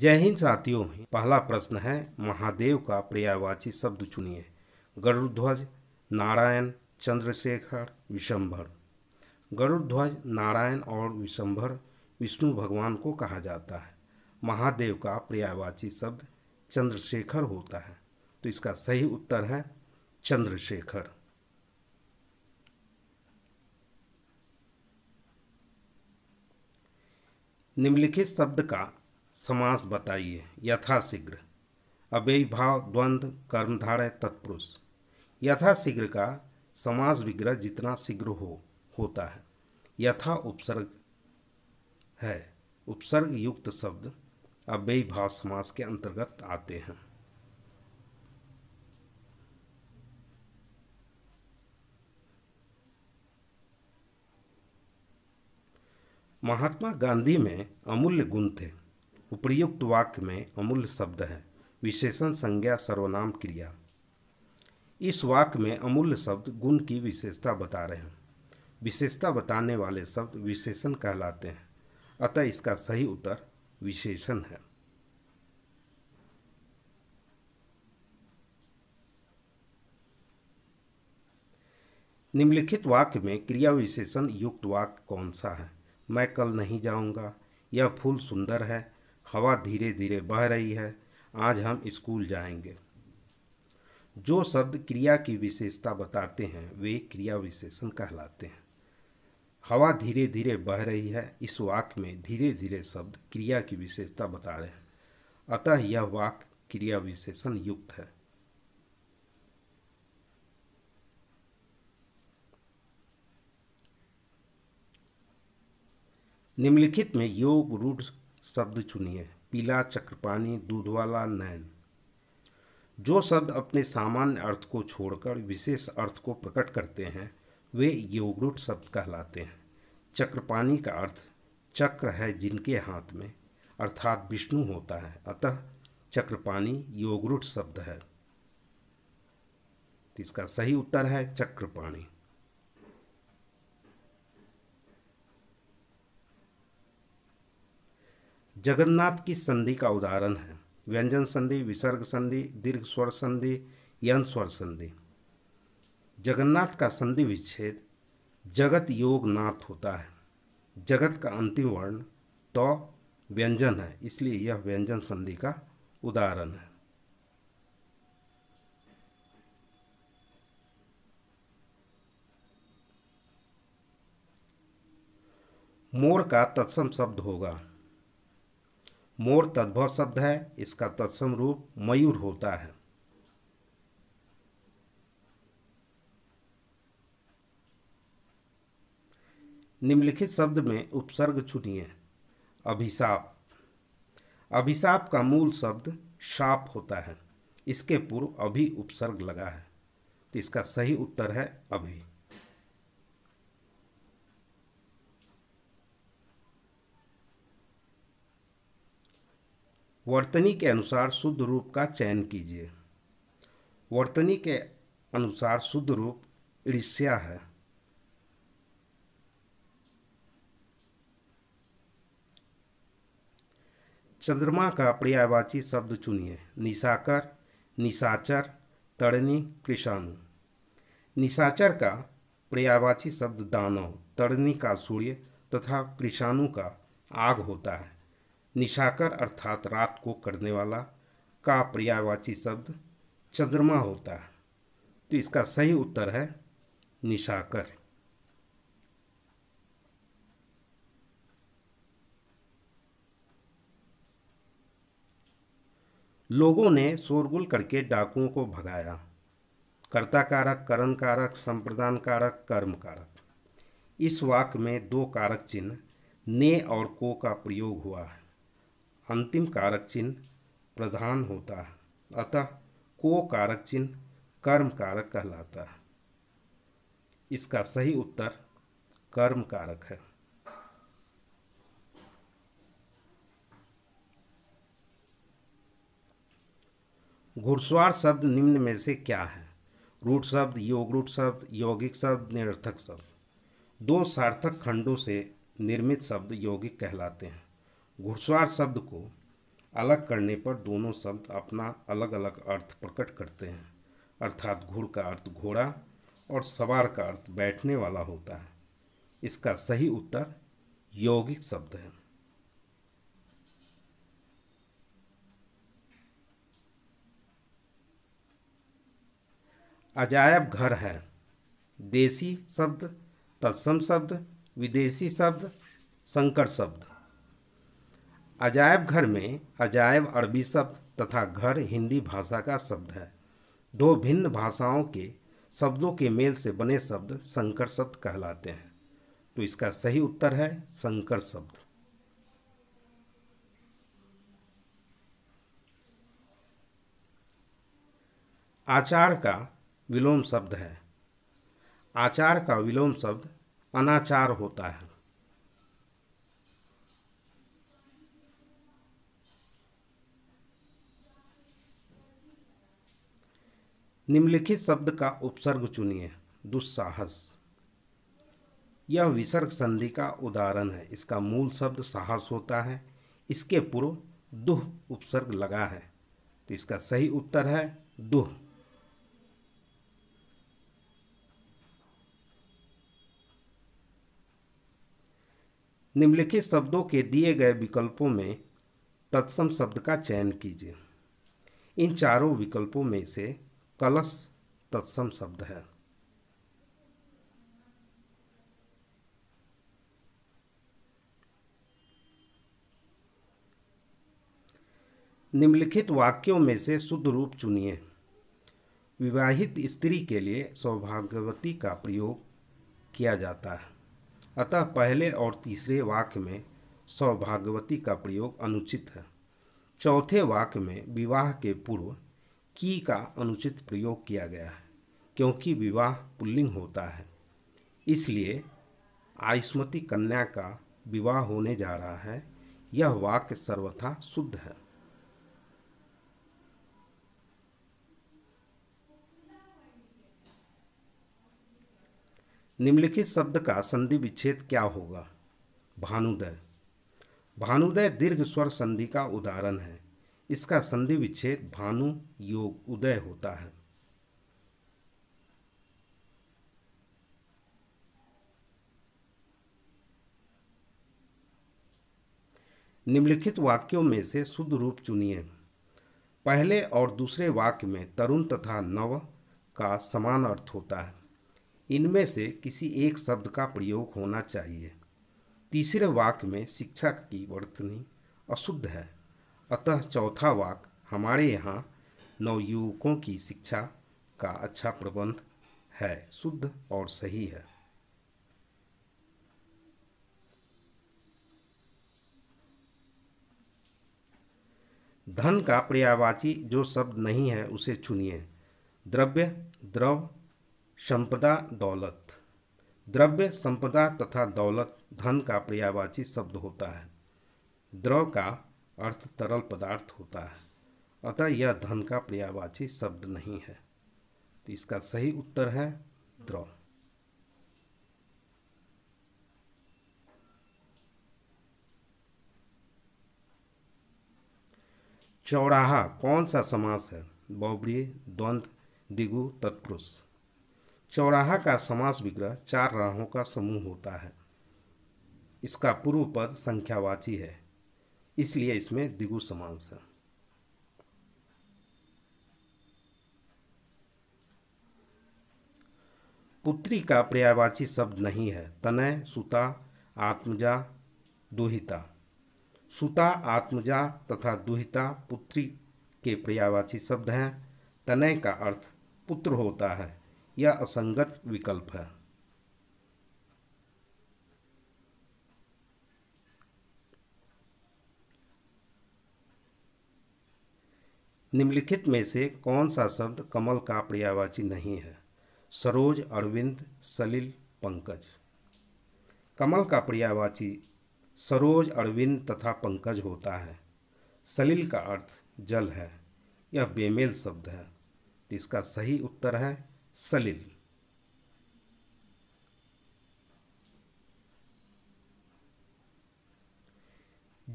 जय हिंद साथियों पहला प्रश्न है महादेव का पर्यायवाची शब्द चुनिए गरुड़ध्वज नारायण चंद्रशेखर विशंभर गरुड़ध्वज नारायण और विशंभर विष्णु भगवान को कहा जाता है महादेव का पर्यायवाची शब्द चंद्रशेखर होता है तो इसका सही उत्तर है चंद्रशेखर निम्नलिखित शब्द का समास बताइए यथाशीघ्र अव्यय भाव द्वंद्व कर्मधारय तत्पुरुष यथाशीघ्र का समास विग्रह जितना शीघ्र हो होता है यथा उपसर्ग है उपसर्ग युक्त शब्द अव्यय भाव समास के अंतर्गत आते हैं महात्मा गांधी में अमूल्य गुण थे उपयुक्त वाक्य में अमूल्य शब्द है विशेषण संज्ञा सर्वनाम क्रिया इस वाक्य में अमूल्य शब्द गुण की विशेषता बता रहे हैं विशेषता बताने वाले शब्द विशेषण कहलाते हैं अतः इसका सही उत्तर विशेषण है निम्नलिखित वाक्य में क्रिया विशेषण युक्त वाक्य कौन सा है मैं कल नहीं जाऊंगा यह फूल सुंदर है हवा धीरे धीरे बह रही है आज हम स्कूल जाएंगे जो शब्द क्रिया की विशेषता बताते हैं वे क्रिया विशेषण कहलाते हैं हवा धीरे धीरे बह रही है इस वाक में धीरे धीरे शब्द क्रिया की विशेषता बता रहे हैं अतः यह वाक्य क्रिया विशेषण युक्त है निम्नलिखित में योग रूढ़ शब्द चुनिए पीला चक्रपाणी दूध वाला नैन जो शब्द अपने सामान्य अर्थ को छोड़कर विशेष अर्थ को प्रकट करते हैं वे योगरूट शब्द कहलाते हैं चक्रपाणी का अर्थ चक्र है जिनके हाथ में अर्थात विष्णु होता है अतः चक्रपाणी योगरूट शब्द है इसका सही उत्तर है चक्रपाणी जगन्नाथ की संधि का उदाहरण है व्यंजन संधि विसर्ग संधि दीर्घ स्वर संधि यन स्वर संधि जगन्नाथ का संधि विच्छेद जगत योग नाथ होता है जगत का अंतिम वर्ण तो व्यंजन है इसलिए यह व्यंजन संधि का उदाहरण है मोर का तत्सम शब्द होगा मोर तद्भव शब्द है इसका तत्सम रूप मयूर होता है निम्नलिखित शब्द में उपसर्ग छुटिए अभिशाप अभिशाप का मूल शब्द शाप होता है इसके पूर्व अभी उपसर्ग लगा है तो इसका सही उत्तर है अभी वर्तनी के अनुसार शुद्ध रूप का चयन कीजिए वर्तनी के अनुसार शुद्ध रूप ईर्ष्या है चंद्रमा का पर्यायवाची शब्द चुनिए निशाकर निशाचर तरणी कृषाणु निशाचर का पर्यायवाची शब्द दानव तरणी का सूर्य तथा कृषाणु का आग होता है निशाकर अर्थात रात को करने वाला का पर्यायवाची शब्द चंद्रमा होता है तो इसका सही उत्तर है निशाकर लोगों ने शोरगुल करके डाकुओं को भगाया कर्ता कारक करण कारक संप्रदान कारक कर्म कारक इस वाक्य में दो कारक चिन्ह ने और को का प्रयोग हुआ है अंतिम कारक चिन्ह प्रधान होता है अतः को कारक चिन्ह कर्म कारक कहलाता है इसका सही उत्तर कर्म कारक है घुड़स्वार शब्द निम्न में से क्या है रूट शब्द योग रूट शब्द यौगिक शब्द निरर्थक शब्द दो सार्थक खंडों से निर्मित शब्द यौगिक कहलाते हैं घुड़सवार शब्द को अलग करने पर दोनों शब्द अपना अलग अलग अर्थ प्रकट करते हैं अर्थात घुड़ का अर्थ घोड़ा और सवार का अर्थ बैठने वाला होता है इसका सही उत्तर यौगिक शब्द है अजायब घर है देसी शब्द तत्सम शब्द विदेशी शब्द संकर शब्द अजायब घर में अजायब अरबी शब्द तथा घर हिंदी भाषा का शब्द है दो भिन्न भाषाओं के शब्दों के मेल से बने शब्द संकर शब्द कहलाते हैं तो इसका सही उत्तर है संकर शब्द आचार का विलोम शब्द है आचार का विलोम शब्द अनाचार होता है निम्नलिखित शब्द का उपसर्ग चुनिए दुस्साहस यह विसर्ग संधि का उदाहरण है इसका मूल शब्द साहस होता है इसके पूर्व दुह उपसर्ग लगा है तो इसका सही उत्तर है दुह निम्नलिखित शब्दों के दिए गए विकल्पों में तत्सम शब्द का चयन कीजिए इन चारों विकल्पों में से कलश तत्सम शब्द है निम्नलिखित वाक्यों में से शुद्ध रूप चुनिए विवाहित स्त्री के लिए सौभाग्यवती का प्रयोग किया जाता है अतः पहले और तीसरे वाक्य में सौभाग्यवती का प्रयोग अनुचित है चौथे वाक्य में विवाह के पूर्व की का अनुचित प्रयोग किया गया है क्योंकि विवाह पुल्लिंग होता है इसलिए आयुष्मती कन्या का विवाह होने जा रहा है यह वाक्य सर्वथा शुद्ध है निम्नलिखित शब्द का संधि विच्छेद क्या होगा भानुदय भानुदय दीर्घ स्वर संधि का उदाहरण है इसका संधि विच्छेद भानु योग उदय होता है निम्नलिखित वाक्यों में से शुद्ध रूप चुनिए पहले और दूसरे वाक्य में तरुण तथा नव का समान अर्थ होता है इनमें से किसी एक शब्द का प्रयोग होना चाहिए तीसरे वाक्य में शिक्षा की वर्तनी अशुद्ध है अतः चौथा वाक हमारे यहाँ नवयुवकों की शिक्षा का अच्छा प्रबंध है शुद्ध और सही है धन का पर्यावाची जो शब्द नहीं है उसे चुनिए द्रव्य द्रव संपदा दौलत द्रव्य संपदा तथा दौलत धन का पर्यावाची शब्द होता है द्रव का अर्थ तरल पदार्थ होता है अतः यह धन का पर्यावाची शब्द नहीं है तो इसका सही उत्तर है द्रव चौराहा कौन सा समास है बौबड़ी द्वंद्व दिगु तत्पुरुष चौराहा का समास विग्रह चार राहों का समूह होता है इसका पूर्व पद संख्यावाची है इसलिए इसमें द्विगु समांस है पुत्री का पर्यायवाची शब्द नहीं है तनय सुता आत्मजा दुहिता सुता आत्मजा तथा दुहिता पुत्री के पर्यायवाची शब्द हैं तनय का अर्थ पुत्र होता है यह असंगत विकल्प है निम्नलिखित में से कौन सा शब्द कमल का पर्यावाची नहीं है सरोज अरविंद सलिल पंकज कमल का पर्यावाची सरोज अरविंद तथा पंकज होता है सलिल का अर्थ जल है यह बेमेल शब्द है तो इसका सही उत्तर है सलिल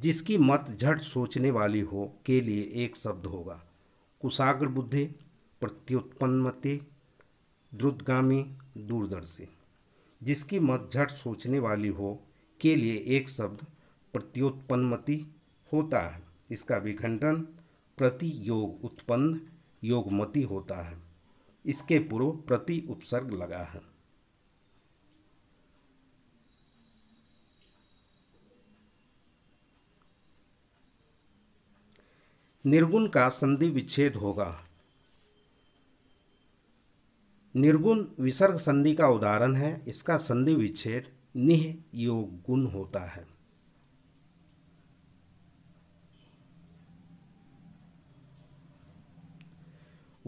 जिसकी मत झट सोचने वाली हो के लिए एक शब्द होगा कुशाग्र बुद्धि मते द्रुतगामी दूरदर्शी जिसकी मत झट सोचने वाली हो के लिए एक शब्द प्रत्योत्पन्नमति होता है इसका विखंडन प्रति योग उत्पन्न योगमति होता है इसके पूर्व प्रति उपसर्ग लगा है निर्गुण का संधि विच्छेद होगा निर्गुण विसर्ग संधि का उदाहरण है इसका संधि विच्छेद निह योग गुण होता है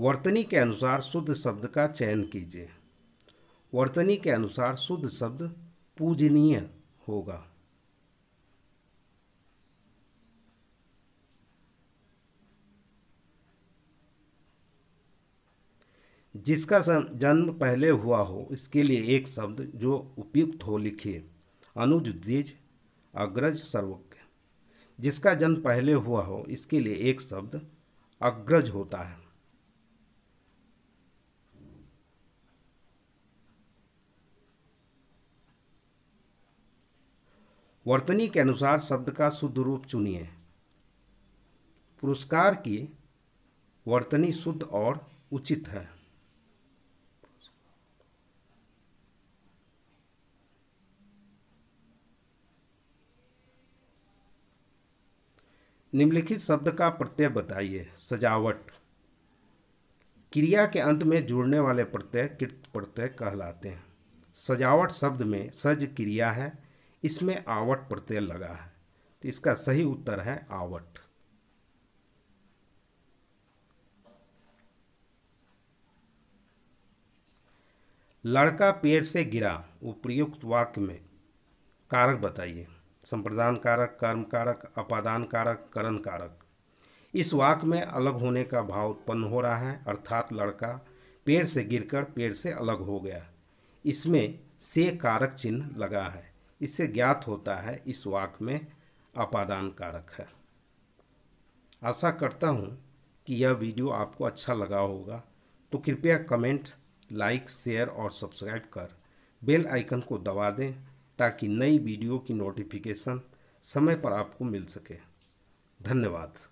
वर्तनी के अनुसार शुद्ध शब्द का चयन कीजिए वर्तनी के अनुसार शुद्ध शब्द पूजनीय होगा जिसका जन्म पहले हुआ हो इसके लिए एक शब्द जो उपयुक्त हो लिखिए अनुज द्विज अग्रज सर्वज्ञ जिसका जन्म पहले हुआ हो इसके लिए एक शब्द अग्रज होता है वर्तनी के अनुसार शब्द का शुद्ध रूप चुनिए पुरस्कार की वर्तनी शुद्ध और उचित है निम्नलिखित शब्द का प्रत्यय बताइए सजावट क्रिया के अंत में जुड़ने वाले प्रत्यय कृत प्रत्यय कहलाते हैं सजावट शब्द में सज क्रिया है इसमें आवट प्रत्यय लगा है तो इसका सही उत्तर है आवट लड़का पेड़ से गिरा उपयुक्त वाक्य में कारक बताइए संप्रदान कारक कर्म कारक अपादान कारक करण कारक इस वाक में अलग होने का भाव उत्पन्न हो रहा है अर्थात लड़का पेड़ से गिरकर पेड़ से अलग हो गया इसमें से कारक चिन्ह लगा है इससे ज्ञात होता है इस वाक में अपादान कारक है आशा करता हूँ कि यह वीडियो आपको अच्छा लगा होगा तो कृपया कमेंट लाइक शेयर और सब्सक्राइब कर बेल आइकन को दबा दें ताकि नई वीडियो की नोटिफिकेशन समय पर आपको मिल सके धन्यवाद